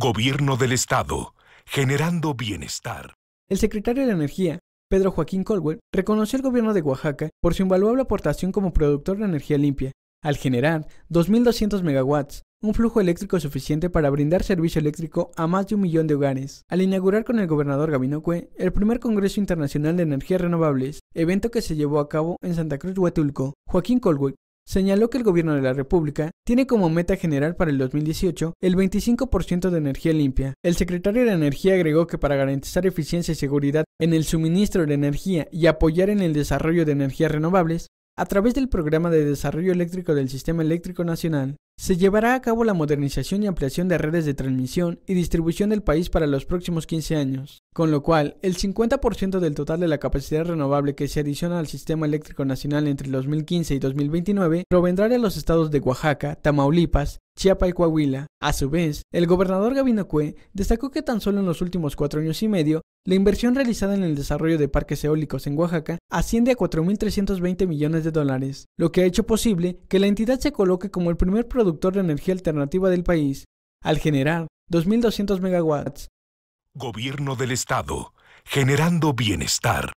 Gobierno del Estado, generando bienestar. El secretario de Energía, Pedro Joaquín Colwell, reconoció al gobierno de Oaxaca por su invaluable aportación como productor de energía limpia, al generar 2.200 megawatts, un flujo eléctrico suficiente para brindar servicio eléctrico a más de un millón de hogares, al inaugurar con el gobernador cue el primer Congreso Internacional de Energías Renovables, evento que se llevó a cabo en Santa Cruz Huatulco. Joaquín Colwell, señaló que el gobierno de la República tiene como meta general para el 2018 el 25% de energía limpia. El secretario de Energía agregó que para garantizar eficiencia y seguridad en el suministro de energía y apoyar en el desarrollo de energías renovables, a través del Programa de Desarrollo Eléctrico del Sistema Eléctrico Nacional, se llevará a cabo la modernización y ampliación de redes de transmisión y distribución del país para los próximos 15 años, con lo cual el 50% del total de la capacidad renovable que se adiciona al sistema eléctrico nacional entre 2015 y 2029 provendrá de los estados de Oaxaca, Tamaulipas, Chiapa y Coahuila. A su vez, el gobernador Gabino Cue destacó que tan solo en los últimos cuatro años y medio la inversión realizada en el desarrollo de parques eólicos en Oaxaca asciende a 4.320 millones de dólares, lo que ha hecho posible que la entidad se coloque como el primer productor de energía alternativa del país, al generar 2.200 megawatts. Gobierno del Estado, generando bienestar.